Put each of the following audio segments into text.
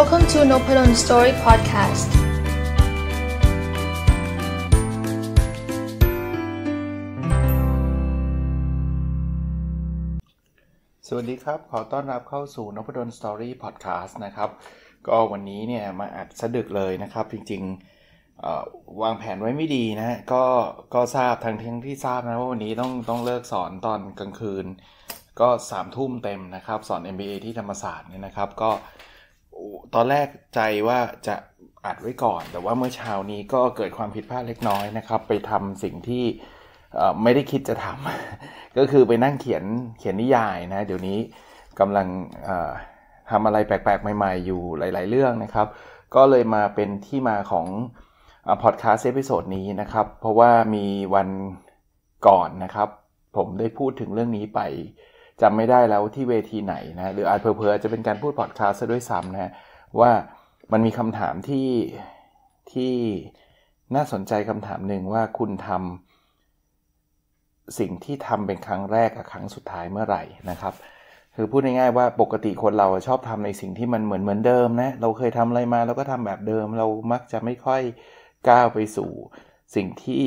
Welcome to n o p ด d o n Story Podcast. สวัสดีครับ ขอต้อนรับเข้าสู่นพด d สตอรี่พอดแคสต์นะครับ ก็วันนี้เนี่ย มาอัดสะดึกเลยนะครับ จริงๆวางแผนไว้ไม่ดีนะก็ก็ทราบทางทั้งที่ทราบนะว่าวันนี้ต้องต้องเลิกสอนตอนกลางคืน ก็สามทุ่มเต็มนะครับ สอน MBA ที่ธรรมศาสตร์เนี่ยนะครับ ก็ตอนแรกใจว่าจะอัดไว้ก่อน แต่ว่าเมื่อเช้านี้ก็เกิดความผิดพลาดเล็กน้อยนะครับ ไปทำสิ่งที่ไม่ได้คิดจะทำ ก็คือไปนั่งเขียนเขียนนิยายนะ เดี๋ยวนี้กำลังทำอะไรแปลกๆ ใหม่ๆอยู่หลายๆเรื่องนะครับ ก็เลยมาเป็นที่มาของพอดคาสต์เอพิโซดนี้นะครับ เพราะว่ามีวันก่อนนะครับ ผมได้พูดถึงเรื่องนี้ไปจำไม่ได้แล้วที่เวทีไหนนะหรืออาจเพลอจะเป็นการพูดพอดคาส์ซะด้วยซ้ำนะว่ามันมีคำถามที่ที่น่าสนใจคำถามหนึ่งว่าคุณทำสิ่งที่ทำเป็นครั้งแรกกับครั้งสุดท้ายเมื่อไหร่นะครับคือพูดง่ายๆว่าปกติคนเราชอบทำในสิ่งที่มันเหมือนเหมือนเดิมนะเราเคยทำอะไรมาเราก็ทำแบบเดิมเรามักจะไม่ค่อยก้าวไปสู่สิ่งที่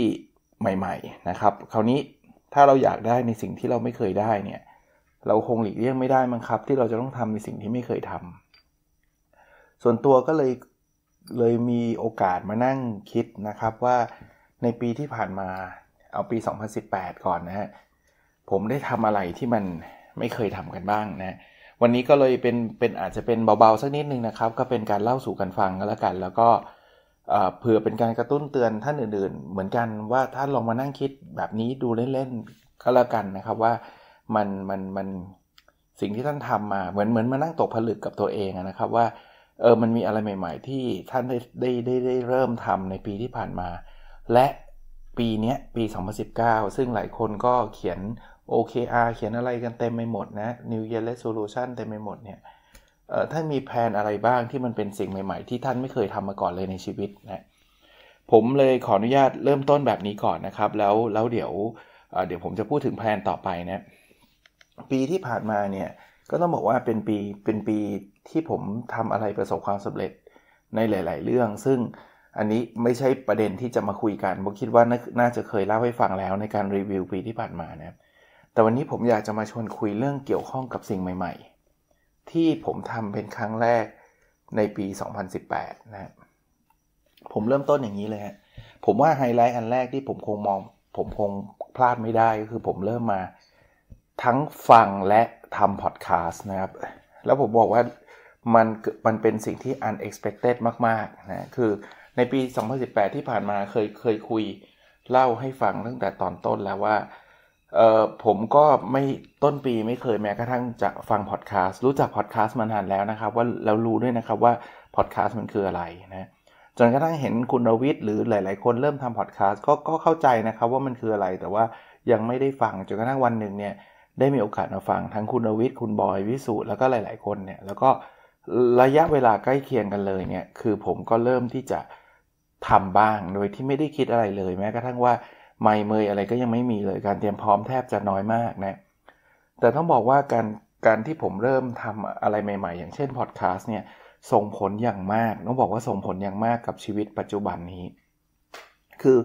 ใหม่ๆนะครับคราวนี้ถ้าเราอยากได้ในสิ่งที่เราไม่เคยได้เนี่ยเราคงหลีกเลี่ยงไม่ได้มั้งครับ ที่เราจะต้องทำในสิ่งที่ไม่เคยทำ ส่วนตัวก็เลยเลยมีโอกาสมานั่งคิดนะครับว่าในปีที่ผ่านมาเอาปี 2018 ก่อนนะฮะผมได้ทำอะไรที่มันไม่เคยทำกันบ้างนะ วันนี้ก็เลยเป็นเป็นอาจจะเป็นเบาๆสักนิดนึงนะครับ ก็เป็นการเล่าสู่กันฟังก็แล้วกัน แล้วก็เผื่อเป็นการกระตุ้นเตือนท่านอื่น ๆ เหมือนกันว่าท่านลองมานั่งคิดแบบนี้ดูเล่นๆก็แล้วกันนะครับว่ามันมันมันสิ่งที่ท่านทำมา เหมือนเหมือนมานั่งตกผลึกกับตัวเองนะครับว่าเออมันมีอะไรใหม่ ๆที่ท่านได้ได้ได้เริ่มทำในปีที่ผ่านมา และปีนี้ปี 2019 ซึ่งหลายคนก็เขียน OKR เขียนอะไรกันเต็มไปหมดนะ New Year Resolution เต็มไปหมดเนี่ยท่านมีแผนอะไรบ้างที่มันเป็นสิ่งใหม่ๆ ที่ท่านไม่เคยทำมาก่อนเลยในชีวิตนะผมเลยขออนุญาตเริ่มต้นแบบนี้ก่อนนะครับแล้วแล้วเดี๋ยวเดี๋ยวผมจะพูดถึงแผนต่อไปนะปีที่ผ่านมาเนี่ยก็ต้องบอกว่าเป็นปีเป็นปีที่ผมทำอะไรประสบความสำเร็จในหลาย ๆ เรื่อง ซึ่งอันนี้ไม่ใช่ประเด็นที่จะมาคุยกันผมคิดว่าน่าจะเคยเล่าให้ฟังแล้วในการรีวิวปีที่ผ่านมานะแต่วันนี้ผมอยากจะมาชวนคุยเรื่องเกี่ยวข้องกับสิ่งใหม่ๆ ที่ผมทำเป็นครั้งแรกในปี 2018นะผมเริ่มต้นอย่างนี้เลยฮะผมว่าไฮไลท์อันแรกที่ผมคงมองผมคงพลาดไม่ได้ก็คือผมเริ่มมาทั้งฟังและทำพอดแคสต์นะครับ แล้วผมบอกว่ามันมันเป็นสิ่งที่ unexpected มาก ๆ นะ คือในปี 2018 ที่ผ่านมาเคยเคยคุยเล่าให้ฟังตั้งแต่ตอนต้นแล้วว่าเออผมก็ไม่ต้นปีไม่เคยแม้กระทั่งจะฟังพอดแคสต์รู้จักพอดแคสต์มานานแล้วนะครับว่าแล้วรู้ด้วยนะครับว่าพอดแคสต์มันคืออะไรนะจนกระทั่งเห็นคุณรวิทย์หรือหลายๆคนเริ่มทำพอดแคสต์ก็ก็เข้าใจนะครับว่ามันคืออะไรแต่ว่ายังไม่ได้ฟังจนกระทั่งวันหนึ่งเนี่ยได้มีโอกาสมาฟังทั้งคุณวิทย์ คุณบอยวิสุแล้วก็หลายๆคนเนี่ยแล้วก็ระยะเวลาใกล้เคียงกันเลยเนี่ยคือผมก็เริ่มที่จะทำบ้างโดยที่ไม่ได้คิดอะไรเลยแม้กระทั่งว่าไม่เมยอะไรก็ยังไม่มีเลยการเตรียมพร้อมแทบจะน้อยมากนะแต่ต้องบอกว่าการการที่ผมเริ่มทำอะไรใหม่ๆ อย่างเช่นพอดแคสต์เนี่ยส่งผลอย่างมากต้องบอกว่าส่งผลอย่างมากกับชีวิตปัจจุบันนี้ คือ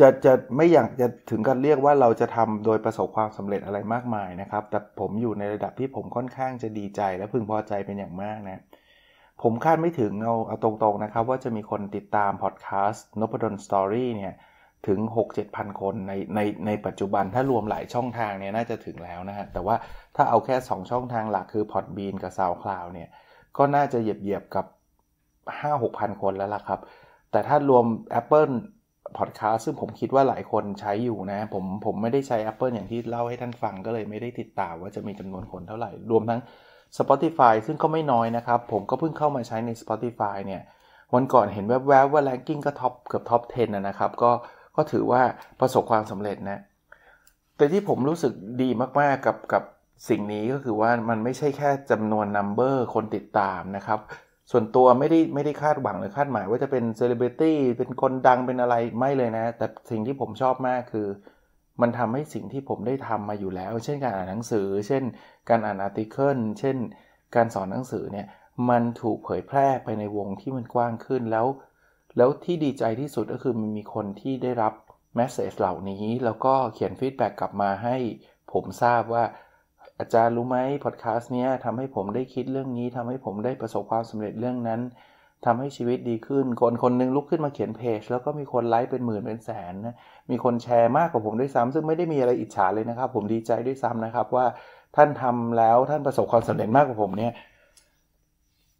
จะจะไม่อยากจะถึงกับเรียกว่าเราจะทำโดยประสบความสำเร็จอะไรมากมายนะครับ แต่ผมอยู่ในระดับที่ผมค่อนข้างจะดีใจและพึงพอใจเป็นอย่างมากนะ ผมคาดไม่ถึงเอาเอาตรงๆนะครับ ว่าจะมีคนติดตามพอดแคสต์นพดลสตอรี่เนี่ยถึง 6 7พันคนในในในปัจจุบัน ถ้ารวมหลายช่องทางเนี่ยน่าจะถึงแล้วนะฮะแต่ว่าถ้าเอาแค่ 2 ช่องทางหลักคือ Podbean กับ SoundCloud เนี่ยก็น่าจะเหยียบๆกับ 5 6พันคนแล้วล่ะครับ แต่ถ้ารวม Apple พอดแคสต์ซึ่งผมคิดว่าหลายคนใช้อยู่นะผมผมไม่ได้ใช้ Apple อย่างที่เล่าให้ท่านฟัง ก็เลยไม่ได้ติดตามว่าจะมีจำนวนคนเท่าไหร่ รวมทั้ง Spotify ซึ่งก็ไม่น้อยนะครับ ผมก็เพิ่งเข้ามาใช้ใน Spotify เนี่ยวันก่อนเห็นแวบๆวว่าแรงกิ้งก็ท็อปเกือบท็อป10 นะครับ ก็ก็ถือว่าประสบความสำเร็จนะ แต่ที่ผมรู้สึกดีมาก ๆ กับกับสิ่งนี้ก็คือว่ามันไม่ใช่แค่จำนวนนัมเบอร์คนติดตามนะครับส่วนตัวไม่ได้ไม่ได้คาดหวังหรือคาดหมายว่าจะเป็นเซเลบริตี้เป็นคนดังเป็นอะไรไม่เลยนะ แต่สิ่งที่ผมชอบมากคือ มันทำให้สิ่งที่ผมได้ทำมาอยู่แล้ว เช่นการอ่านหนังสือ เช่นการอ่านอาร์ติเคิลเช่นการสอนหนังสือเนี่ยมันถูกเผยแพร่ไปในวงที่มันกว้างขึ้นแล้ว แล้วที่ดีใจที่สุดก็คือมันมีคนที่ได้รับแมสเซจเหล่านี้ แล้วก็เขียนฟีดแบ็กกลับมาให้ผมทราบว่าอาจารย์รู้ไหมพอดแคสต์เนี้ยทำให้ผมได้คิดเรื่องนี้ ทำให้ผมได้ประสบความสำเร็จเรื่องนั้น ทำให้ชีวิตดีขึ้น คนคนนึงลุกขึ้นมาเขียนเพจ แล้วก็มีคนไลค์เป็นหมื่นเป็นแสนนะมีคนแชร์มากกว่าผมด้วยซ้ำซึ่งไม่ได้มีอะไรอิจฉาเลยนะครับ ผมดีใจด้วยซ้ำนะครับว่าท่านทำแล้วท่านประสบความสำเร็จมากกว่าผมเนี่ย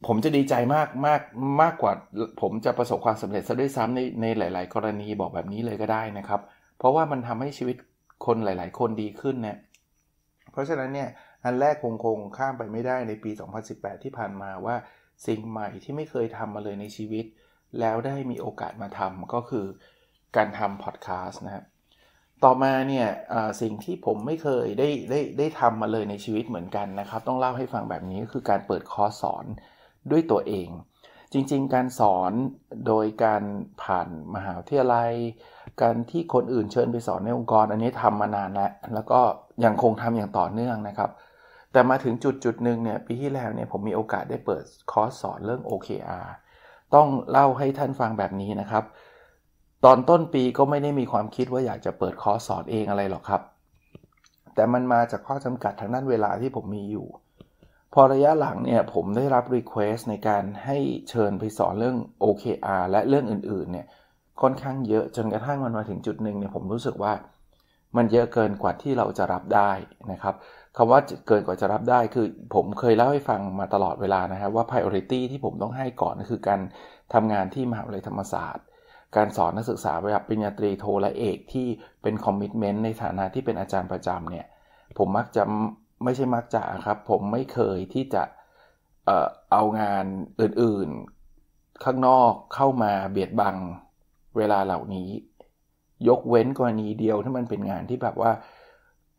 ผมจะดีใจมากมากมากกว่าผมจะประสบความสำเร็จซะด้วยซ้ำในในหลาย ๆ กรณีบอกแบบนี้เลยก็ได้นะครับ เพราะว่ามันทำให้ชีวิตคนหลาย ๆ คนดีขึ้นเนี่ยเพราะฉะนั้นเนี่ย อันแรกคงคงข้ามไปไม่ได้ในปี 2018 ที่ผ่านมาว่า สิ่งใหม่ที่ไม่เคยทำมาเลยในชีวิต แล้วได้มีโอกาสมาทำก็คือการทำพอดแคสต์นะครับต่อมาเนี่ยสิ่งที่ผมไม่เคยได้ได้ได้ทำมาเลยในชีวิตเหมือนกันนะครับ ต้องเล่าให้ฟังแบบนี้ก็คือการเปิดคอร์สสอนด้วยตัวเองจริงๆ การสอนโดยการผ่านมหาวิทยาลัย การที่คนอื่นเชิญไปสอนในองค์กร อันนี้ทำมานานแล้ว แล้วก็ยังคงทำอย่างต่อเนื่องนะครับ แต่มาถึงจุดจุดหนึ่งเนี่ยปีที่แล้วเนี่ยผมมีโอกาสได้เปิดคอร์สสอนเรื่อง OKR ต้องเล่าให้ท่านฟังแบบนี้นะครับ ตอนต้นปีก็ไม่ได้มีความคิดว่าอยากจะเปิดคอร์สสอนเองอะไรหรอกครับ แต่มันมาจากข้อจำกัดทางด้านเวลาที่ผมมีอยู่พอระยะหลังเนี่ย ผมได้รับรีเควสในการให้เชิญไปสอนเรื่อง OKR และเรื่องอื่นๆเนี่ยค่อนข้างเยอะ จนกระทั่งมันมาถึงจุดหนึ่งเนี่ยผมรู้สึกว่า มันเยอะเกินกว่าที่เราจะรับได้นะครับคำว่าเกินกว่าจะรับได้คือผมเคยเล่าให้ฟังมาตลอดเวลานะครับว่า priority ที่ผมต้องให้ก่อนก็คือการทำงานที่มหาวิทยาลัยธรรมศาสตร์ การสอนนักศึกษาระดับปริญญาตรีโทและเอกที่เป็นคอมมิชเมนต์ในฐานะที่เป็นอาจารย์ประจำเนี่ย ผมมักจะไม่ใช่มักจะครับ ผมไม่เคยที่จะเอ่อเอางานอื่น ๆ ข้างนอกเข้ามาเบียดบังเวลาเหล่านี้ ยกเว้นกรณีเดียวที่มันเป็นงานที่แบบว่า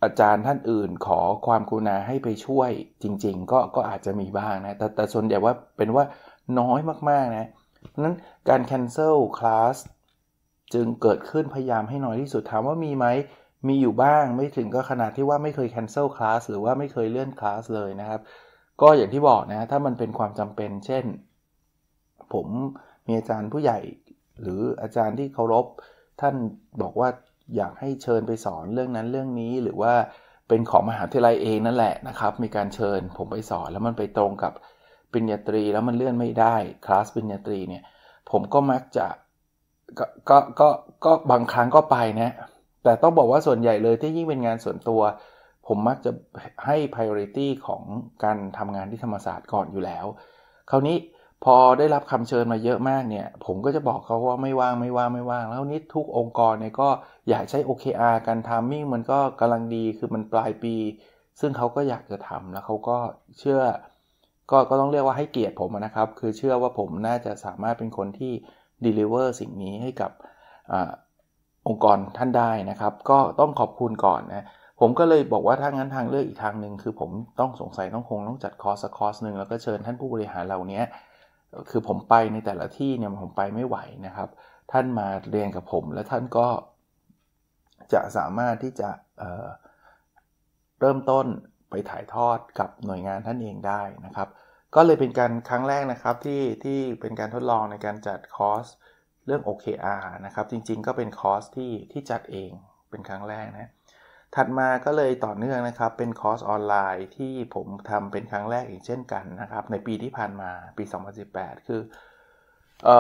อาจารย์ท่านอื่นขอความกรุณาให้ไปช่วยจริงๆ ก็ก็อาจจะมีบ้างนะ แต่แต่ส่วนใหญ่ว่าเป็นว่าน้อยมาก ๆนะนั้นการ cancel class จึงเกิดขึ้นพยายามให้น้อยที่สุดถามว่ามีไหมมีอยู่บ้างไม่ถึงก็ขนาดที่ว่าไม่เคย cancel class หรือว่าไม่เคยเลื่อนคลาสเลยนะครับ ก็อย่างที่บอกนะ ถ้ามันเป็นความจำเป็นเช่น ผมมีอาจารย์ผู้ใหญ่หรืออาจารย์ที่เคารพท่านบอกว่าอยากให้เชิญไปสอนเรื่องนั้นเรื่องนี้หรือว่าเป็นของมหาวิทยาลัยเองนั่นแหละนะครับ มีการเชิญ ผมไปสอนแล้วมันไปตรงกับปริญญาตรีแล้วมันเลื่อนไม่ได้คลาสปริญญาตรีเนี่ยผมก็มักจะก็ก็ก็ก็บางครั้งก็ไปนะแต่ต้องบอกว่าส่วนใหญ่เลยที่ยิ่งเป็นงานส่วนตัว ผมมักจะให้ priority ของการทำงานที่ธรรมศาสตร์ก่อนอยู่แล้ว คราวนี้พอได้รับคำเชิญมาเยอะมากเนี่ย ผมก็จะบอกเขาว่าไม่ว่างไม่ว่างไม่ว่าง แล้วนี่ทุกองค์กรเนี่ยก็อยากใช้ OKR การทามมิ่งมันก็กำลังดีคือมันปลายปี ซึ่งเขาก็อยากจะทำแล้วเขาก็เชื่อ ก็ก็ต้องเรียกว่าให้เกียรติผมนะครับ คือเชื่อว่าผมน่าจะสามารถเป็นคนที่ deliver สิ่งนี้ให้กับองค์กรท่านได้นะครับก็ต้องขอบคุณก่อนนะ ผมก็เลยบอกว่าถ้างั้นทางเลือกอีกทางหนึ่งคือผมต้องสงสัยต้องคงต้องจัดคอร์สคอร์สหนึ่งแล้วก็เชิญท่านผู้บริหารเหล่านี้คือผมไปในแต่ละที่เนี่ยผมไปไม่ไหวนะครับ ท่านมาเรียนกับผม และท่านก็จะสามารถที่จะเเริ่มต้นไปถ่ายทอดกับหน่วยงานท่านเองได้นะครับ ก็เลยเป็นการครั้งแรกนะครับ ที่ที่เป็นการทดลองในการจัดคอร์สเรื่อง OKR นะครับจริง ๆก็เป็นคอร์สที่ที่จัดเองเป็นครั้งแรกนะถัดมาก็เลยต่อเนื่องนะครับเป็นคอร์สออนไลน์ที่ผมทำเป็นครั้งแรกอีกเช่นกันนะครับในปีที่ผ่านมาปี 2018 คืออ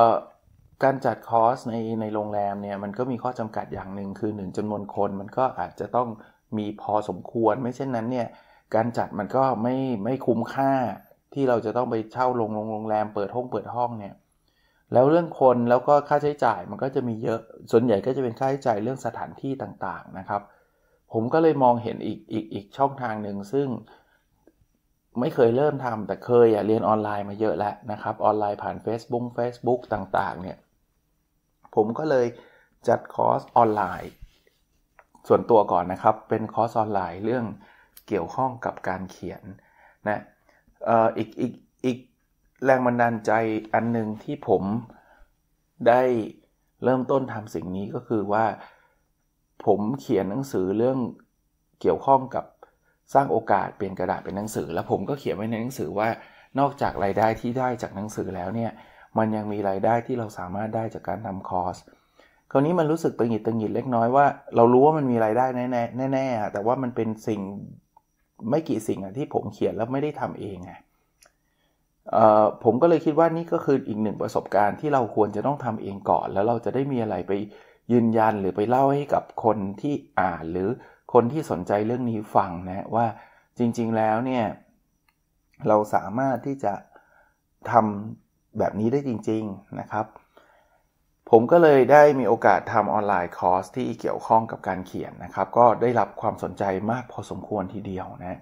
การจัดคอร์สในในโรงแรมเนี่ยมันก็มีข้อจำกัดอย่างหนึ่งคือ 1จำนวนคนมันก็อาจจะต้องมีพอสมควรไม่เช่นนั้นเนี่ยการจัดมันก็ไม่ไม่คุ้มค่าที่เราจะต้องไปเช่าโรงโรงแรมเปิดห้องเปิดห้องเนี่ยแล้วเรื่องคนแล้วก็ค่าใช้จ่ายมันก็จะมีเยอะ ส่วนใหญ่ก็จะเป็นค่าใช้จ่ายเรื่องสถานที่ต่างๆนะครับ ผมก็เลยมองเห็นอีกอีกอีกช่องทางหนึ่งซึ่งไม่เคยเริ่มทำแต่เคยเรียนออนไลน์มาเยอะแล้วนะครับออนไลน์ผ่าน Facebook Facebook ต่างๆเนี่ยผมก็เลยจัดคอร์สออนไลน์ส่วนตัวก่อนนะครับเป็นคอร์สออนไลน์เรื่องเกี่ยวข้องกับการเขียนนะอออีกอีกแรงบันดาลใจอันหนึ่งที่ผมได้เริ่มต้นทำสิ่งนี้ก็คือว่าผมเขียนหนังสือเรื่องเกี่ยวข้องกับสร้างโอกาสเปลี่ยนกระดาษเป็นหนังสือ แล้วผมก็เขียนไว้ในหนังสือว่านอกจากรายได้ที่ได้จากหนังสือแล้วเนี่ยมันยังมีรายได้ที่เราสามารถได้จากการทำคอร์สคราวนี้มันรู้สึกตึงหิดตึงหิดเล็กน้อยว่าเรารู้ว่ามันมีรายได้แน่แน่แต่ว่ามันเป็นสิ่งไม่กี่สิ่งอะที่ผมเขียนแล้วไม่ได้ทำเองไงผมก็เลยคิดว่านี่ก็คืออีกหนึ่งประสบการณ์ที่เราควรจะต้องทำเองก่อน แล้วเราจะได้มีอะไรไปยืนยันหรือไปเล่าให้กับคนที่อ่านหรือคนที่สนใจเรื่องนี้ฟังนะว่าจริงๆแล้วเนี่ยเราสามารถที่จะทำแบบนี้ได้จริงๆนะครับ ผมก็เลยได้มีโอกาสทำออนไลน์คอร์สที่เกี่ยวข้องกับการเขียนนะครับก็ได้รับความสนใจมากพอสมควรทีเดียวนะ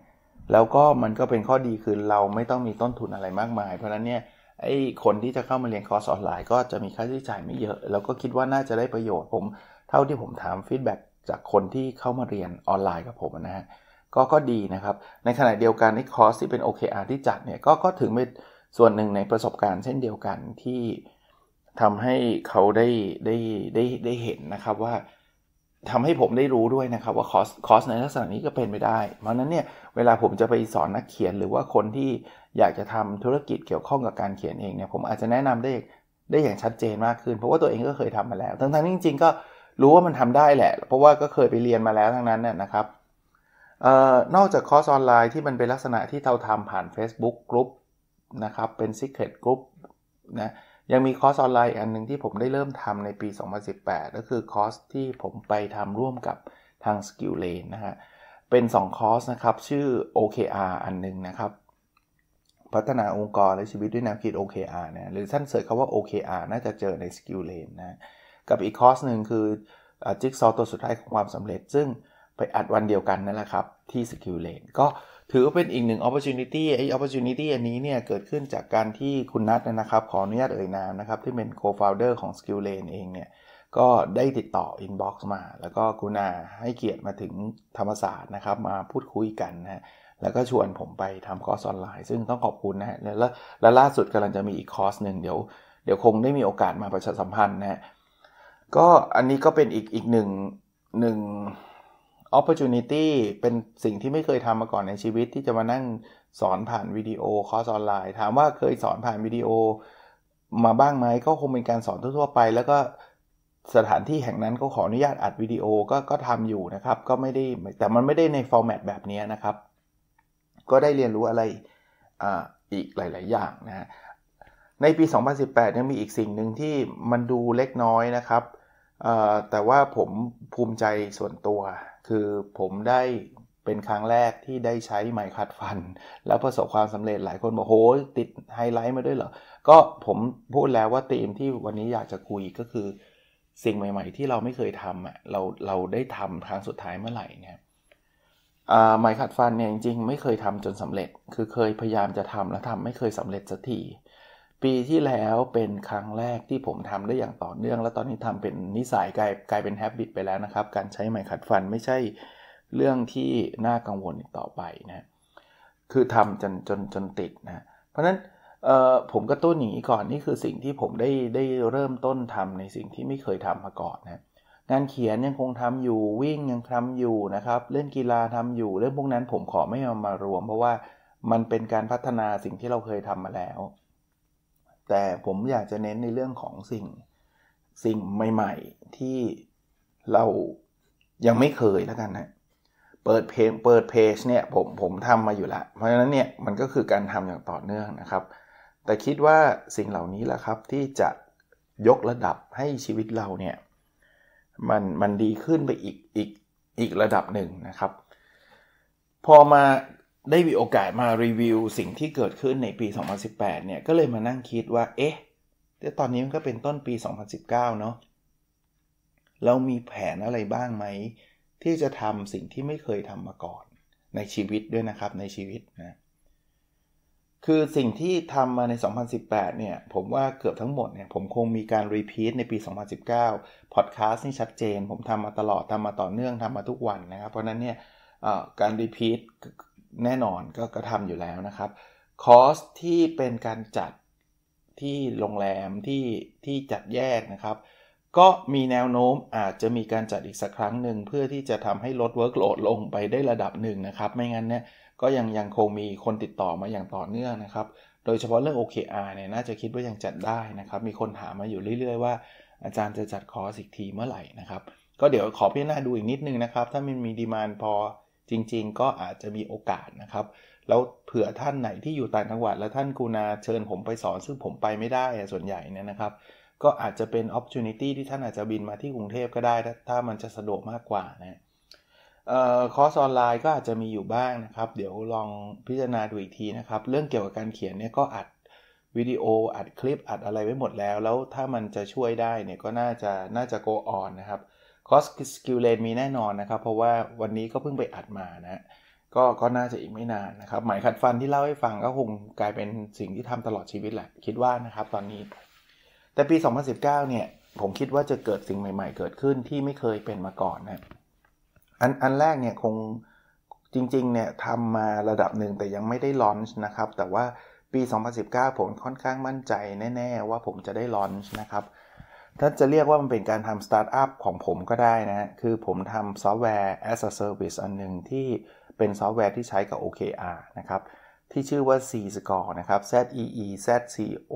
แล้วก็มันก็เป็นข้อดีคือเราไม่ต้องมีต้นทุนอะไรมากมาย เพราะนั้นเนี่ยไอ้คนที่จะเข้ามาเรียนคอร์สออนไลน์ก็จะมีค่าใช้จ่ายไม่เยอะ แล้วก็คิดว่าน่าจะได้ประโยชน์ ผมเท่าที่ผมถามฟีดแบ็จากคนที่เข้ามาเรียนออนไลน์ กับผมนะฮะก็ก็ดีนะครับ ในขณะเดียวกันไอ้คอร์สที่เป็น OKR ที่จัดเนี่ยก็ก็ถึงเป็นส่วนหนึ่งในประสบการณ์เช่นเดียวกันที่ทำให้เขาได้ได้ได้ได้เห็นนะครับว่าทำให้ผมได้รู้ด้วยนะครับว่าคอสคอสในลักษณะนี้ก็เป็นไปได้ เพราะนั้นเนี่ยเวลาผมจะไปสอนนักเขียนหรือว่าคนที่อยากจะทำธุรกิจเกี่ยวข้องกับการเขียนเองเนี่ยผมอาจจะแนะนำได้ได้อย่างชัดเจนมากขึ้น เพราะว่าตัวเองก็เคยทำมาแล้ว ทั้งๆจริงๆก็รู้ว่ามันทำได้แหละ เพราะว่าก็เคยไปเรียนมาแล้วทั้งนั้นน่ยนะครับออนอกจากคอร์สออนไลน์ที่มันเป็นลักษณะที่เราทำผ่าน Facebook กลุ่มนะครับเป็น Secret Group นะยังมีคอร์สออนไลน์อันหนึ่งที่ผมได้เริ่มทำในปี 2018 ก็คือคอร์สที่ผมไปทำร่วมกับทาง Skill Lane นะฮะ เป็น 2 คอร์สนะครับ ชื่อ OKR อันหนึ่งนะครับ พัฒนาองค์กรและชีวิตด้วยแนวคิด OKR นะหรือท่านเสิร์ชคำว่า OKR น่าจะเจอใน Skill Lane นะกับอีกคอร์สหนึ่งคือ จิ๊กซอตัวสุดท้ายของความสำเร็จ ซึ่งไปอัดวันเดียวกันนั่นแหละครับที่ Skill Lane ก็ถือว่าเป็นอีกหนึ่ง opportunity ไอ้ opportunity อันนี้เนี่ย เกิดขึ้นจากการที่คุณนัทนะครับ ขออนุญาตเอ่ยนามนะครับ ที่เป็น co-founder ของ Skill Lane เองเนี่ย ก็ได้ติดต่อ inbox มา แล้วก็คุณาให้เกียรติมาถึงธรรมศาสตร์นะครับมาพูดคุยกันนะแล้วก็ชวนผมไปทำคอร์สออนไลน์ซึ่งต้องขอบคุณนะฮะแล้วและล่าสุดกำลังจะมีอีกคอร์สหนึ่งเดี๋ยวเดี๋ยวคงได้มีโอกาสมาประชาสัมพันธ์นะก็อันนี้ก็เป็นอีกอีกหนึ่งหนึ่ง opportunity เป็นสิ่งที่ไม่เคยทำมาก่อนในชีวิตที่จะมานั่งสอนผ่านวิดีโอคอร์สออนไลน์ ถามว่าเคยสอนผ่านวิดีโอมาบ้างไหม ก็คงเป็นการสอนทั่วๆไป แล้วก็สถานที่แห่งนั้นก็ขออนุญาตอัดวิดีโอ ก็ก็ทำอยู่นะครับ ก็ไม่ได้ แต่มันไม่ได้ในฟอร์แมตแบบนี้นะครับ ก็ได้เรียนรู้อะไรออีกหลาย ๆอย่างนะ ในปี 2018ยังมีอีกสิ่งหนึ่งที่มันดูเล็กน้อยนะครับ แต่ว่าผมภูมิใจส่วนตัวคือผมได้เป็นครั้งแรกที่ได้ใช้ไมค์ขัดฟัน แล้วประสบความสำเร็จหลายคนบอกโหติดไฮไลท์มาด้วยเหรอ ก็ผมพูดแล้วว่าธีมที่วันนี้อยากจะคุยก็คือสิ่งใหม่ๆที่เราไม่เคยทำอ่ะเราเราได้ทำครั้งสุดท้ายเมื่อไหร่เนี่ยไมค์ขัดฟันเนี่ยจริงๆไม่เคยทำจนสำเร็จ คือเคยพยายามจะทำแล้วทำไม่เคยสำเร็จสักทีปีที่แล้วเป็นครั้งแรกที่ผมทำได้อย่างต่อเนื่อง และตอนนี้ทำเป็นนิสัยกลายกลายเป็นแฮบบิตไปแล้วนะครับ การใช้ไม้ขัดฟันไม่ใช่เรื่องที่น่ากังวลต่อไปนะคือทำจนจนจนติดนะเพราะฉะนั้นผมก็ตุ้นหนีก่อนนี่คือสิ่งที่ผมได้ได้เริ่มต้นทำในสิ่งที่ไม่เคยทำมาก่อนนะงานเขียนยังคงทำอยู่วิ่งยังทำอยู่นะครับเล่นกีฬาทำอยู่ เรื่องพวกนั้นผมขอไม่เอามารวมเพราะว่ามันเป็นการพัฒนาสิ่งที่เราเคยทำมาแล้วแต่ผมอยากจะเน้นในเรื่องของสิ่งสิ่งใหม่ ๆที่เรายังไม่เคยแล้วกันนะเปิดเพจเปิดเพจเนี่ยผมผมทำมาอยู่ละเพราะฉะนั้นเนี่ยมันก็คือการทำอย่างต่อเนื่องนะครับ แต่คิดว่าสิ่งเหล่านี้แหละครับที่จะยกระดับให้ชีวิตเราเนี่ยมันมันดีขึ้นไปอีกอีกอีกระดับหนึ่งนะครับ พอมาได้มีโอกาสมารีวิวสิ่งที่เกิดขึ้นในปี 2018 เนี่ยก็เลยมานั่งคิดว่า เอ๊ะแต่ตอนนี้มันก็เป็นต้นปี 2019 เนาะเรามีแผนอะไรบ้างไหม ที่จะทำสิ่งที่ไม่เคยทำมาก่อนในชีวิตด้วยนะครับในชีวิตนะ คือสิ่งที่ทำมาใน 2018 เนี่ย ผมว่าเกือบทั้งหมดเนี่ยผมคงมีการรีพีทในปี 2019 พอดคาสต์นี่ชัดเจน ผมทำมาตลอดทำมาต่อเนื่องทำมาทุกวันนะครับ เพราะนั้นเนี่ยการรีพีทแน่นอนก็ก็ทำอยู่แล้วนะครับคอสที่เป็นการจัดที่โรงแรมที่ ที่จัดแยกนะครับ ก็มีแนวโน้มอาจจะมีการจัดอีกสักครั้งหนึ่งเพื่อที่จะทำให้ลดเวิร์กโหลดลงไปได้ระดับหนึ่งนะครับ ไม่งั้นเนี่ย ก็ยังยังคงมีคนติดต่อมาอย่างต่อเนื่องนะครับ โดยเฉพาะเรื่อง OKR เนี่ยน่าจะคิดว่ายังจัดได้นะครับ มีคนถามมาอยู่เรื่อย ๆว่า อาจารย์จะจัดคอร์สอีกทีเมื่อไหร่นะครับ ก็เดี๋ยวขอพิจารณาดูอีกนิดนึงนะครับถ้ามันมีดีมานพอจริงๆก็อาจจะมีโอกาสนะครับ แล้วเผื่อท่านไหนที่อยู่ต่างจังหวัด แล้วท่านกูนาเชิญผมไปสอน ซึ่งผมไปไม่ได้ส่วนใหญ่เนี่ยนะครับ ก็อาจจะเป็นโอกาส t u n ี t ที่ท่านอาจจะบินมาที่กรุงเทพก็ได้ ถ้ามันจะสะดวกมากกว่านะคอร์สออนไลน์ก็อาจจะมีอยู่บ้างนะครับ เดี๋ยวลองพิจารณาดูอีกทีนะครับ เรื่องเกี่ยวกับการเขียนเนี่ยก็อัดวิดีโออัดคลิปอัดอะไรไว้หมดแล้ว แล้วถ้ามันจะช่วยได้เนี่ยก็น่าจะน่าจะ go on นะครับคอสสกิลเลนมีแน่นอนนะครับ เพราะว่าวันนี้ก็เพิ่งไปอัดมานะก็ก็น่าจะอีกไม่นานนะครับ หมายคัดฟันที่เล่าให้ฟังก็คงกลายเป็นสิ่งที่ทำตลอดชีวิตแหละคิดว่านะครับตอนนี้ แต่ปี 2019 เนี่ยผมคิดว่าจะเกิดสิ่งใหม่ๆเกิดขึ้นที่ไม่เคยเป็นมาก่อนนะอันอันแรกเนี่ยคงจริงๆเนี่ยทำมาระดับหนึ่งแต่ยังไม่ได้ลอนช์นะครับแต่ว่าปี 2019 ผมค่อนข้างมั่นใจแน่ ๆ ว่าผมจะได้ลอนช์นะครับถ้าจะเรียกว่ามันเป็นการทำสตาร์ทอัพของผมก็ได้นะคือผมทำซอฟต์แวร์ as a service อันหนึ่งที่เป็นซอฟต์แวร์ที่ใช้กับ OKR นะครับ ที่ชื่อว่า C Score นะครับ Z E E Z C O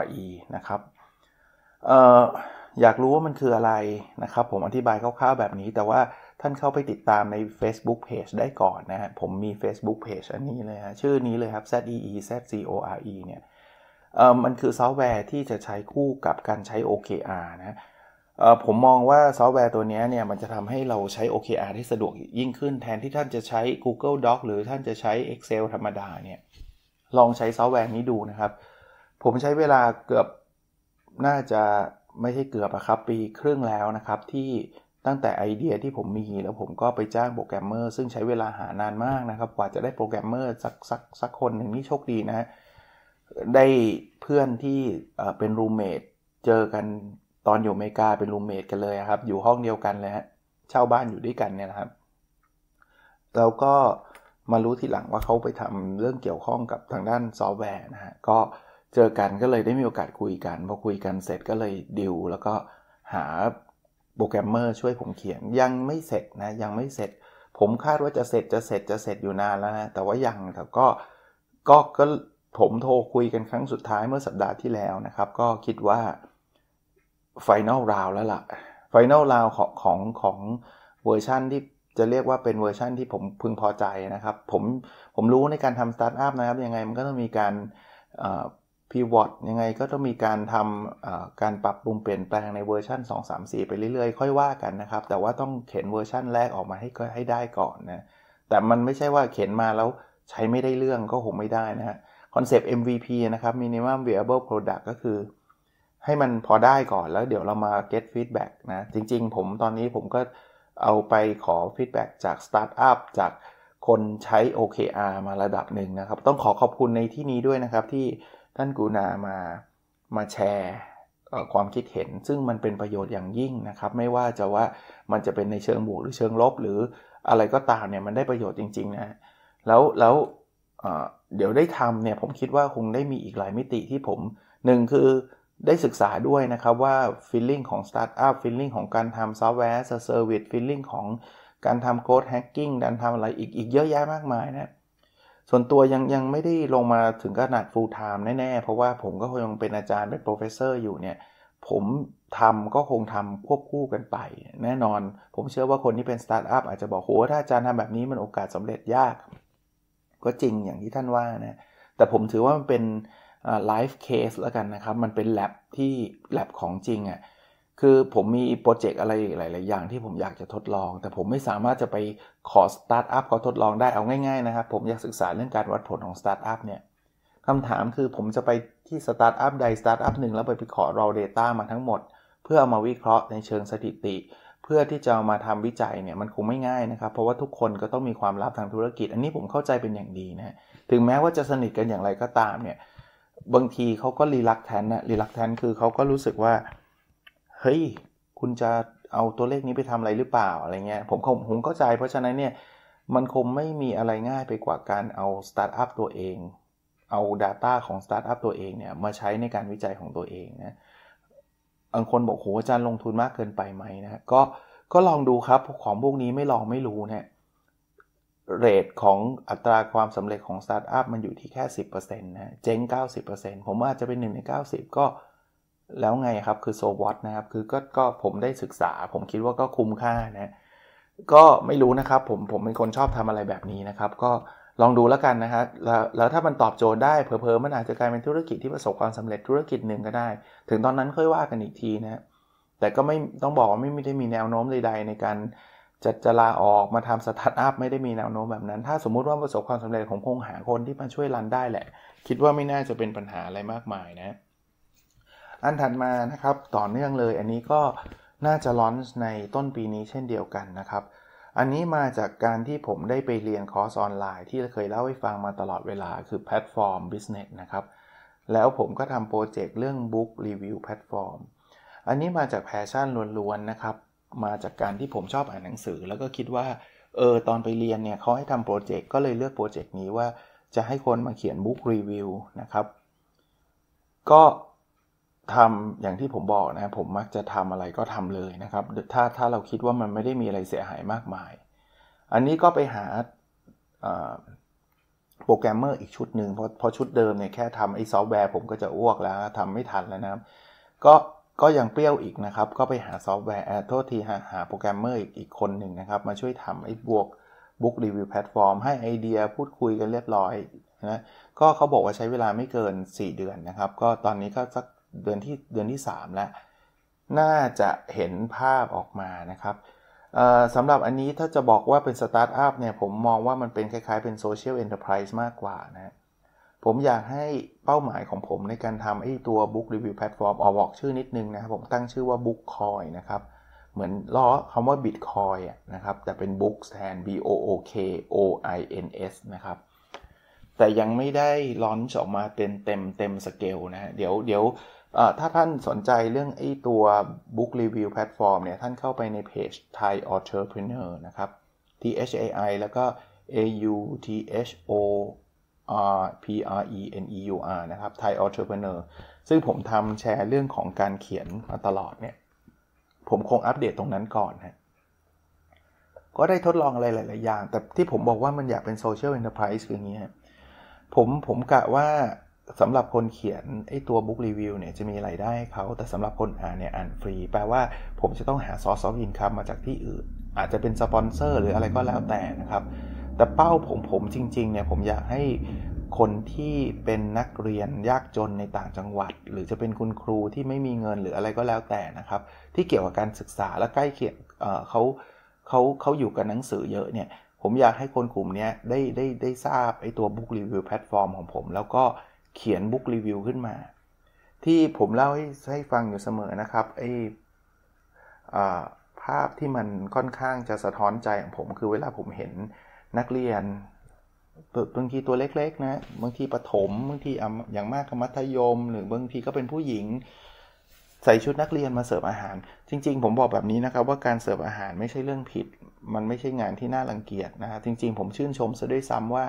R E นะครับอออยากรู้ว่ามันคืออะไรนะครับ ผมอธิบายคร่าวๆแบบนี้ แต่ว่าท่านเข้าไปติดตามใน Facebook Page ได้ก่อนนะฮะผมมี Facebook Page อันนี้เลยฮะ ชื่อนี้เลยครับ Z E E Z C O R E เนี่ยมันคือซอฟต์แวร์ที่จะใช้คู่กับการใช้ OKR นะผมมองว่าซอฟต์แวร์ตัวนี้เนี่ยมันจะทำให้เราใช้ OKR ได้สะดวกยิ่งขึ้น แทนที่ท่านจะใช้ Google Doc หรือท่านจะใช้ Excel ธรรมดาเนี่ยลองใช้ซอฟต์แวร์นี้ดูนะครับ ผมใช้เวลาเกือบน่าจะไม่ใช่เกือบอะครับปีครึ่งแล้วนะครับ ที่ตั้งแต่ไอเดียที่ผมมีแล้วผมก็ไปจ้างโปรแกรมเมอร์ ซึ่งใช้เวลาหานานมากนะครับ กว่าจะได้โปรแกรมเมอร์สักสักสักคนหนึ่งนี่โชคดีนะฮะได้เพื่อนที่เป็น รูเมทเจอกันตอนอยู่อเมริกาเป็นรูเมทกันเลยครับ อยู่ห้องเดียวกันเลยฮะเช่าบ้านอยู่ด้วยกันเนี่ยนะครับ แล้วก็มารู้ทีหลังว่าเขาไปทำเรื่องเกี่ยวข้องกับทางด้านซอฟต์แวร์นะฮะก็เจอกันก็เลยได้มีโอกาสคุยกันพอคุยกันเสร็จก็เลยดิวแล้วก็หาโปรแกรมเมอร์ช่วยผมเขียน ยังไม่เสร็จนะยังไม่เสร็จ ผมคาดว่าจะเสร็จจะเสร็จจะเสร็จอยู่นานแล้วนะแต่ว่ายังแต่ก็ก็ก็ผมโทรคุยกันครั้งสุดท้ายเมื่อสัปดาห์ที่แล้วนะครับ ก็คิดว่าไฟแนลราวแล้วละ่ะไฟแนลราวของของของเวอร์ชั่นที่จะเรียกว่าเป็นเวอร์ชั่นที่ผมพึงพอใจนะครับ ผมผมรู้ในการทำสตาร์ทอัพนะครับ ยังไงมันก็ต้องมีการพีวอตยังไงก็ต้องมีการทำการปรับปรุงเปลี่ยนแปลงในเวอร์ชัน2 3 4 ไปเรื่อยๆ ค่อยว่ากันนะครับ แต่ว่าต้องเข็นเวอร์ชั่นแรกออกมาให้ให้ได้ก่อนนะแต่มันไม่ใช่ว่าเข็นมาแล้วใช้ไม่ได้เรื่องก็คงไม่ได้นะฮะคอนเซปต์ MVP นะครับ Minimum Viable Product ก็คือให้มันพอได้ก่อนแล้วเดี๋ยวเรามา get feedback นะ จริง ๆ ผมตอนนี้ผมก็เอาไปขอ feedback จาก Startup จากคนใช้ OKR มาระดับหนึ่งนะครับ ต้องขอขอบคุณในที่นี้ด้วยนะครับ ที่ท่านกูนามามาแชร์ความคิดเห็น ซึ่งมันเป็นประโยชน์อย่างยิ่งนะครับ ไม่ว่าจะว่ามันจะเป็นในเชิงบวก หรือเชิงลบ หรืออะไรก็ตามเนี่ยมันได้ประโยชน์จริงๆนะแล้วแล้วเดี๋ยวได้ทำเนี่ยผมคิดว่าคงได้มีอีกหลายมิติที่ผมหนึ่งคือได้ศึกษาด้วยนะครับว่าฟีลลิ่งของสตาร์ทอัพฟีลลิ่งของการทำซอฟต์แวร์เซอร์วิสฟีลลิ่งของการทำโค้ดแฮกกิ้งการทำอะไรอีกอีกเยอะแยะมากมายนะส่วนตัวยังยังไม่ได้ลงมาถึงขนาด full time แน่ ๆ เพราะว่าผมก็ยังเป็นอาจารย์เป็นโปรเฟสเซอร์อยู่เนี่ย ผมทำก็คงทำควบคู่กันไป แน่นอนผมเชื่อว่าคนที่เป็นสตาร์ทอัพอาจจะบอกโหถ้าอาจารย์ทำแบบนี้มันโอกาสสำเร็จยากก็จริงอย่างที่ท่านว่านะแต่ผมถือว่ามันเป็นไลฟ์เคสแล้วกันนะครับมันเป็นแลบที่แลบของจริงอะ่ะคือผมมีโปรเจกต์อะไรหลาย ๆ อย่างที่ผมอยากจะทดลอง แต่ผมไม่สามารถจะไปขอสตาร์ทอัพเขาทดลองได้เอาง่าย ๆ นะครับผมอยากศึกษาเรื่องการวัดผลของสตาร์ทอัพเนี่ยคำถามคือผมจะไปที่สตาร์ทอัพใดสตาร์ทอัพหนึ่ง แล้วไปไปขอ raw data มาทั้งหมด เพื่อเอามาวิเคราะห์ในเชิงสถิติเพื่อที่จะมาทำวิจัยเนี่ยมันคงไม่ง่ายนะครับเพราะว่าทุกคนก็ต้องมีความลับทางธุรกิจ อันนี้ผมเข้าใจเป็นอย่างดีนะถึงแม้ว่าจะสนิทกันอย่างไรก็ตามเนี่ยบางทีเขาก็รีลักแทนนะรีลักแทนคือเขาก็รู้สึกว่า เฮ้ย คุณจะเอาตัวเลขนี้ไปทำอะไรหรือเปล่าอะไรเงี้ยผมผมเข้าใจ เพราะฉะนั้นเนี่ยมันคงไม่มีอะไรง่ายไปกว่าการเอาสตาร์ทอัพตัวเอง เอา Data ของสตาร์ทอัพตัวเองเนี่ยมาใช้ในการวิจัยของตัวเองนะบางคนบอกโหอาจารย์ลงทุนมากเกินไปไหมนะ ก็ก็ลองดูครับของพวกนี้ไม่ลองไม่รู้นะเรทของอัตราความสำเร็จของสตาร์ทอัพมันอยู่ที่แค่ 10%นะเจ๊ง90%ผมอาจจะเป็นหนึ่งใน 90 ก็แล้วไงครับ คือโซวอตนะครับ คือก็ก็ผมได้ศึกษา ผมคิดว่าก็คุ้มค่านะก็ไม่รู้นะครับ ผมผมเป็นคนชอบทำอะไรแบบนี้นะครับ ก็ลองดูแล้วกันนะครับแล้วแล้วถ้ามันตอบโจทย์ได้เพอๆมันอาจจะกลายเป็นธุรกิจที่ประสบความสำเร็จธุรกิจหนึ่งก็ได้ ถึงตอนนั้นค่อยว่ากันอีกทีนะ แต่ก็ไม่ต้องบอกว่าไม่ได้มีแนวโน้มใด ๆ ในการจะจะลาออกมาทำสตาร์ทอัพไม่ได้มีแนวโน้มแบบนั้น ถ้าสมมุติว่าประสบความสำเร็จของคงหาคนที่มาช่วยรันได้แหละ คิดว่าไม่น่าจะเป็นปัญหาอะไรมากมายนะ อันถัดมานะครับต่อเนื่องเลย อันนี้ก็น่าจะลอนในต้นปีนี้เช่นเดียวกันนะครับอันนี้มาจากการที่ผมได้ไปเรียนคอร์สออนไลน์ที่เคยเล่าให้ฟังมาตลอดเวลาคือแพลตฟอร์มบิสเนสนะครับ แล้วผมก็ทำโปรเจกต์เรื่องบุ๊กรีวิวแพลตฟอร์มอันนี้มาจากแพชชั่นล้วนๆ นะครับ มาจากการที่ผมชอบอ่านหนังสือแล้วก็คิดว่าเออตอนไปเรียนเนี่ยเขาให้ทำโปรเจกต์ ก็เลยเลือกโปรเจกต์นี้ว่าจะให้คนมาเขียนบุ๊กรีวิวนะครับก็ทำอย่างที่ผมบอกนะผมมักจะทำอะไรก็ทำเลยนะครับถ้าถ้าเราคิดว่ามันไม่ได้มีอะไรเสียหายมากมาย อันนี้ก็ไปหาโปรแกรมเมอร์อีกชุดหนึ่งเพราะเพราะชุดเดิมเนี่ยแค่ทำไอ้ซอฟต์แวร์ผมก็จะอ้วกแล้ว ทำไม่ทันแล้วนะก็ก็ยังเปรี้ยวอีกนะครับ ก็ไปหาซอฟต์แวร์โทษทีหาหาโปรแกรมเมอร์อีกอีกคนหนึ่งนะครับ มาช่วยทำไอ้บวกบุ๊กรีวิวแพลตฟอร์มให้ไอเดีย พูดคุยกันเรียบร้อยนะก็เขาบอกว่าใช้เวลาไม่เกิน 4 เดือนนะครับ ก็ตอนนี้ก็สักเดือนที่เดือนที่ 3 แล้ว น่าจะเห็นภาพออกมานะครับสำหรับอันนี้ถ้าจะบอกว่าเป็นสตาร์ทอัพเนี่ยผมมองว่ามันเป็นคล้าย ๆ เป็นโซเชียลเอ็นเตอร์ไพรส์มากกว่านะผมอยากให้เป้าหมายของผมในการทำไอ้ตัวบุ๊กรีวิวแพลตฟอร์มออกบอกชื่อนิดนึงนะครับ ผมตั้งชื่อว่า Book c o i นะครับเหมือนล้อคำว่า Bitcoin นะครับแต่เป็น Book แทน B O O K O I N S นะครับแต่ยังไม่ได้ลอนช์ออกมาเต็มเต็มเต็มสเกลนะเดี๋ยวเดี๋ยวถ้าท่านสนใจเรื่องไอ้ตัว Book Review Platform เนี่ย ท่านเข้าไปในเพจ Thai Entrepreneur นะครับ T H A I แล้วก็ A U T H O R P R E N E U R นะครับ Thai Entrepreneur ซึ่งผมทำแชร์เรื่องของการเขียนมาตลอดเนี่ย ผมคงอัปเดตตรงนั้นก่อนนะก็ได้ทดลองอะไรหลายๆอย่าง แต่ที่ผมบอกว่ามันอยากเป็นโซเชียลเอ็นเตอร์ไพรส์คืออย่างนี้ผมผมกะว่าสำหรับคนเขียนไอ้ตัวบุ๊กรีวิวเนี่ยจะมีไรายได้เขา แต่สำหรับคนอ่านเนี่ยอ่านฟรี แปลว่าผมจะต้องหาซอสซอฟอินคัมมาจากที่อื่น อาจจะเป็นสปอนเซอร์หรืออะไรก็แล้วแต่นะครับ แต่เป้าผม ผมจริงๆเนี่ยผมอยากให้คนที่เป็นนักเรียนยากจนในต่างจังหวัด หรือจะเป็นคุณครูที่ไม่มีเงินหรืออะไรก็แล้วแต่นะครับ ที่เกี่ยวกับการศึกษาและใกล้เคียงเขาเขาเขาอยู่กับหนังสือเยอะเนี่ย ผมอยากให้คนกลุ่มนี้ได้ได้ได้ทราบไอ้ตัวบุ๊กรีวิวแพลตฟอร์มของผมแล้วก็เขียนบุ๊กรีวิวขึ้นมา ที่ผมเล่าให้ให้ฟังอยู่เสมอนะครับไอ้ภาพที่มันค่อนข้างจะสะท้อนใจของผม คือเวลาผมเห็นนักเรียนบางทีตัวเล็กๆนะบางทีประถมบางทีอย่างมากก็มัธยม หรือบางทีก็เป็นผู้หญิงใส่ชุดนักเรียนมาเสิร์ฟอาหาร จริงๆผมบอกแบบนี้นะครับ ว่าการเสิร์ฟอาหารไม่ใช่เรื่องผิด มันไม่ใช่งานที่น่ารังเกียจนะฮะจริง ๆ ผมชื่นชมซะด้วยซ้ำว่า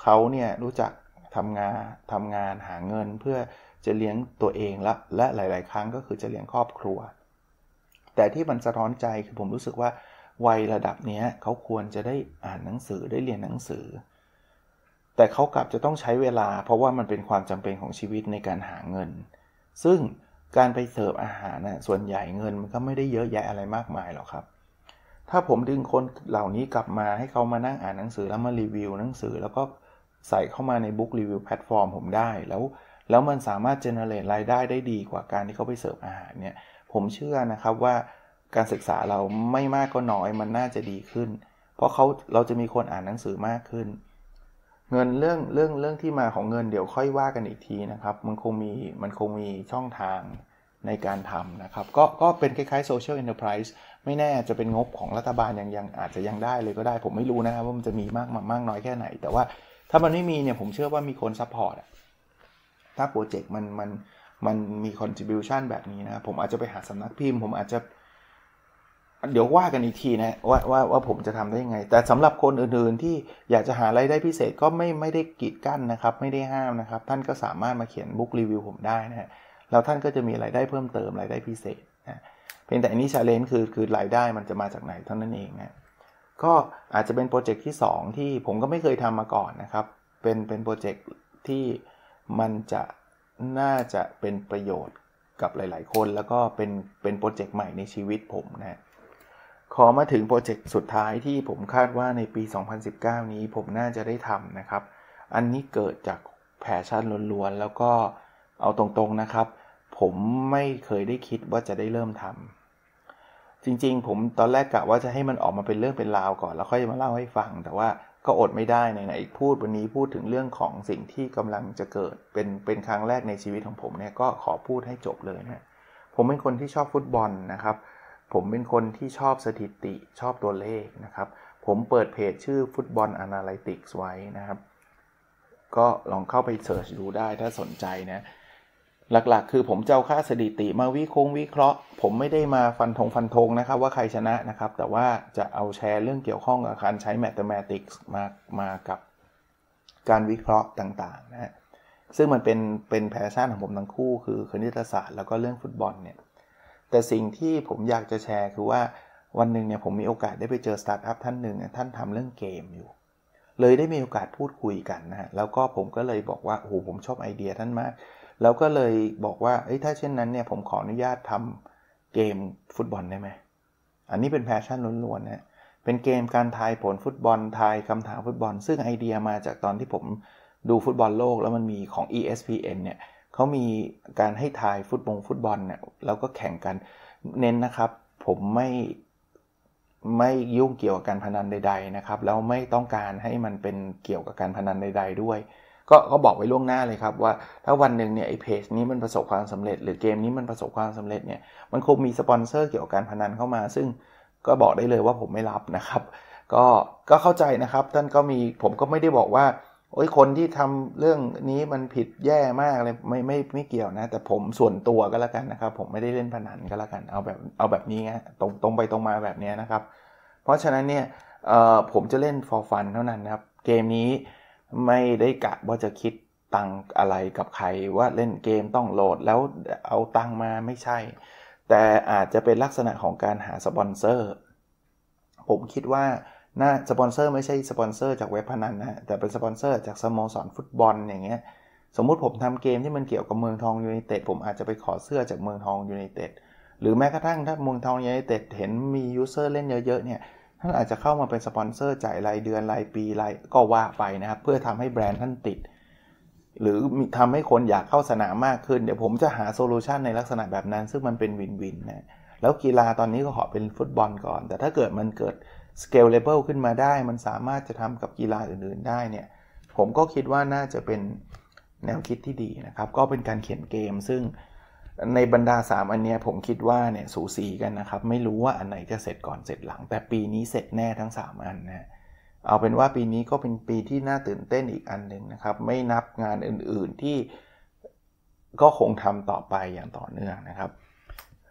เขาเนี่ยรู้จักทำงานทำงานหาเงินเพื่อจะเลี้ยงตัวเอง และและ หลาย ๆ ครั้งก็คือจะเลี้ยงครอบครัว แต่ที่มันสะท้อนใจคือผมรู้สึกว่าวัยระดับนี้เขาควรจะได้อ่านหนังสือได้เรียนหนังสือ แต่เขากลับจะต้องใช้เวลา เพราะว่ามันเป็นความจำเป็นของชีวิตในการหาเงิน ซึ่งการไปเสิร์ฟอาหารนะ่ะส่วนใหญ่เงินมันก็ไม่ได้เยอะแยะอะไรมากมายหรอกครับ ถ้าผมดึงคนเหล่านี้กลับมาให้เขามานั่งอ่านหนังสือแล้วมารีวิวหนังสือแล้วก็ใส่เข้ามาในบุ๊กรีวิวแพลตฟอร์มผมได้แล้ว แล้วมันสามารถเจเนเรตรายได้ได้ดีกว่าการที่เขาไปเสิร์ฟอาหารเนี่ยผมเชื่อนะครับว่าการศึกษาเราไม่มากก็น้อยมันน่าจะดีขึ้น เพราะเขาเราจะมีคนอ่านหนังสือมากขึ้น เงินเรื่องเรื่องเรื่องที่มาของเงินเดี๋ยวค่อยว่ากันอีกทีนะครับมันคงมีมันคงมีช่องทางในการทำนะครับ ก็ก็เป็นคล้ายๆ s o เ i a l เ n อ e r p r ร s ์ไม่แน่จะเป็นงบของรัฐบาลยังยังอาจจะยังได้เลยก็ได้ผมไม่รู้นะครับว่ามันจะมีมากมากน้อยแค่ไหนแต่ว่าถ้ามันไม่มีเนี่ยผมเชื่อว่ามีคนซัพพอร์ตอะถ้าโปรเจกต์มันมันมันมีคอนทริบิวชันแบบนี้นะ ผมอาจจะไปหาสำนักพิมพ์ ผมอาจจะเดี๋ยวว่ากันอีกทีนะ ว่าว่าว่าผมจะทำได้ยังไง แต่สำหรับคนอื่นๆที่อยากจะหาไรายได้พิเศษก็ไม่ไม่ได้กีดกั้นนะครับ ไม่ได้ห้ามนะครับ ท่านก็สามารถมาเขียนบุ๊กรีวิวผมได้นะแล้วท่านก็จะมีไรายได้เพิ่มเติมไรายได้พิเศษนะเพียงแต่อันนี้ชาเลนจ์คือคือรายได้มันจะมาจากไหนเท่านั้นเองนะก็อาจจะเป็นโปรเจกต์ที่ 2 ที่ผมก็ไม่เคยทำมาก่อนนะครับ เป็นเป็นโปรเจกต์ที่มันจะน่าจะเป็นประโยชน์กับหลายๆคนแล้วก็เป็นเป็นโปรเจกต์ใหม่ในชีวิตผมนะขอมาถึงโปรเจกต์สุดท้ายที่ผมคาดว่าในปี 2019 นี้ผมน่าจะได้ทำนะครับ อันนี้เกิดจากแพชชั่นล้วนๆ แล้วก็เอาตรงๆนะครับ ผมไม่เคยได้คิดว่าจะได้เริ่มทำจริงๆ ผมตอนแรกกะว่าจะให้มันออกมาเป็นเรื่องเป็นราวก่อน แล้วค่อยมาเล่าให้ฟังแต่ว่าก็อดไม่ได้ไหนๆพูดวันนี้พูดถึงเรื่องของสิ่งที่กำลังจะเกิดเป็นเป็นครั้งแรกในชีวิตของผมเนี่ยก็ขอพูดให้จบเลยนะผมเป็นคนที่ชอบฟุตบอลนะครับ ผมเป็นคนที่ชอบสถิติชอบตัวเลขนะครับ ผมเปิดเพจชื่อฟุตบอลอนาลิติกส์ไว้นะครับ ก็ลองเข้าไปเสิร์ชดูได้ถ้าสนใจนะหลักๆ คือผมจะเอาค่าสถิติมาวิคงวิเคราะห์ ผมไม่ได้มาฟันธงฟันธงนะครับว่าใครชนะนะครับ แต่ว่าจะเอาแชร์เรื่องเกี่ยวข้องกับการใช้ mathematics มามากับการวิเคราะห์ต่างๆนะฮะ ซึ่งมันเป็นเป็นแพชชั่นของผมทั้งคู่คือคณิตศาสตร์แล้วก็เรื่องฟุตบอลเนี่ย แต่สิ่งที่ผมอยากจะแชร์คือว่าวันหนึ่งเนี่ยผมมีโอกาสได้ไปเจอสตาร์ทอัพท่านหนึ่งท่านทำเรื่องเกมอยู่ เลยได้มีโอกาสพูดคุยกันนะฮะ แล้วก็ผมก็เลยบอกว่าโอ้โหผมชอบไอเดียท่านมากแล้วก็เลยบอกว่า ถ้าเช่นนั้นเนี่ยผมขออนุญาตทำเกมฟุตบอลได้ไหม อันนี้เป็นแพชชั่นล้วนๆนะ เป็นเกมการทายผลฟุตบอลทายคำถามฟุตบอล ซึ่งไอเดียมาจากตอนที่ผมดูฟุตบอลโลกแล้วมันมีของ ESPN เนี่ยเขามีการให้ทายฟุตบงฟุตบอลเนี่ยแล้วก็แข่งกัน เน้นนะครับ ผมไม่ไม่ยุ่งเกี่ยวกับการพนันใดๆนะครับแล้วไม่ต้องการให้มันเป็นเกี่ยวกับการพนันใด ๆด้วยก็ก็บอกไว้ล่วงหน้าเลยครับว่าถ้าวันหนึ่งเนี่ยไอ้เพจนี้มันประสบความสำเร็จ หรือเกมนี้มันประสบความสำเร็จเนี่ยมันคงมีสปอนเซอร์เกี่ยวกับการพนันเข้ามา ซึ่งก็บอกได้เลยว่าผมไม่รับนะครับก็ก็เข้าใจนะครับ ท่านก็มีผมก็ไม่ได้บอกว่า โอ้ยคนที่ทำเรื่องนี้มันผิดแย่มากเลยไม่ไม่ไม่เกี่ยวนะแต่ผมส่วนตัวก็แล้วกันนะครับ ผมไม่ได้เล่นพนันก็แล้วกัน เอาแบบเอาแบบนี้นะตรงตรงไปตรงมาแบบนี้นะครับเพราะฉะนั้นเนี่ยผมจะเล่นฟอร์ฟันเท่านั้นนะครับ เกมนี้ไม่ได้กะว่าจะคิด ตังอะไรกับใครว่าเล่นเกมต้องโหลดแล้วเอาตังมาไม่ใช่ แต่อาจจะเป็นลักษณะของการหาสปอนเซอร์ผมคิดว่าน่าสปอนเซอร์ไม่ใช่สปอนเซอร์จากเว็บพนันนะแต่เป็นสปอนเซอร์จากสโมสรฟุตบอลอย่างเงี้ยสมมุติผมทำเกมที่มันเกี่ยวกับเมืองทองยูไนเต็ดผมอาจจะไปขอเสื้อจากเมืองทองยูไนเต็ดหรือแม้กระทั่งถ้าเมืองทองยูไนเต็ดเห็นมียูเซอร์เล่นเยอะๆเนี่ยท่านอาจจะเข้ามาเป็นสปอนเซอร์จ่ายรายเดือนรายปีรายก็ว่าไปนะครับ เพื่อทำให้แบรนด์ท่านติด หรือทำให้คนอยากเข้าสนามมากขึ้นเดี๋ยวผมจะหาโซลูชันในลักษณะแบบนั้น ซึ่งมันเป็นวินวินนะแล้วกีฬาตอนนี้ก็ขอเป็นฟุตบอลก่อน แต่ถ้าเกิดมันเกิดสเกลเลเวลขึ้นมาได้ มันสามารถจะทำกับกีฬาอื่นๆ ได้เนี่ยผมก็คิดว่าน่าจะเป็นแนวคิดที่ดีนะครับก็เป็นการเขียนเกม ซึ่งในบรรดา 3 อันเนี้ยผมคิดว่าเนี่ยสูสีกันนะครับ ไม่รู้ว่าอันไหนจะเสร็จก่อนเสร็จหลังแต่ปีนี้เสร็จแน่ทั้ง 3 อันนะเอาเป็นว่าปีนี้ก็เป็นปีที่น่าตื่นเต้นอีกอันหนึ่งนะครับ ไม่นับงานอื่น ๆที่ ก็คงทำต่อไปอย่างต่อเนื่องนะครับ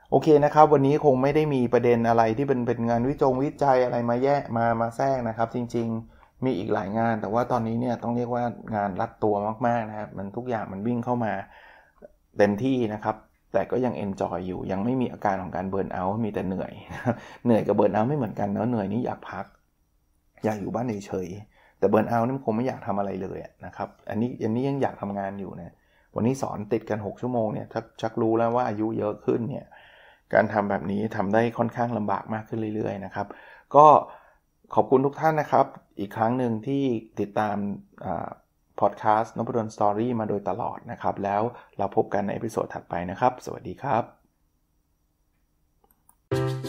โอเคนะครับ วันนี้คงไม่ได้มีประเด็นอะไรที่เป็นเป็นงานวิจงวิจัยอะไรมาแย่มามาแทรกนะครับ จริง ๆมีอีกหลายงาน แต่ว่าตอนนี้เนี่ยต้องเรียกว่างานรัดตัวมากๆนะครับ มันทุกอย่างมันวิ่งเข้ามาเต็มที่นะครับแต่ก็ยังเอนจอยอยู่ยังไม่มีอาการของการเบิร์นเอาท์มีแต่เหนื่อยเหนื่อยกับเบิร์นเอาท์ไม่เหมือนกันเนาะเหนื่อยนี่อยากพักอยากอยู่บ้านเฉยแต่เบิร์นเอาท์นี่คงไม่อยากทำอะไรเลยนะครับอันนี้อันนี้ยังอยากทำงานอยู่นะวันนี้สอนติดกัน 6 ชั่วโมงเนี่ยถ้าชักรู้แล้วว่าอายุเยอะขึ้นเนี่ยการทำแบบนี้ทำได้ค่อนข้างลำบากมากขึ้นเรื่อยๆนะครับก็ขอบคุณทุกท่านนะครับอีกครั้งหนึ่งที่ติดตามพอดแคสต์นพดลสตอรี่มาโดยตลอดนะครับแล้วเราพบกันใน เอพิโซดถัดไปนะครับสวัสดีครับ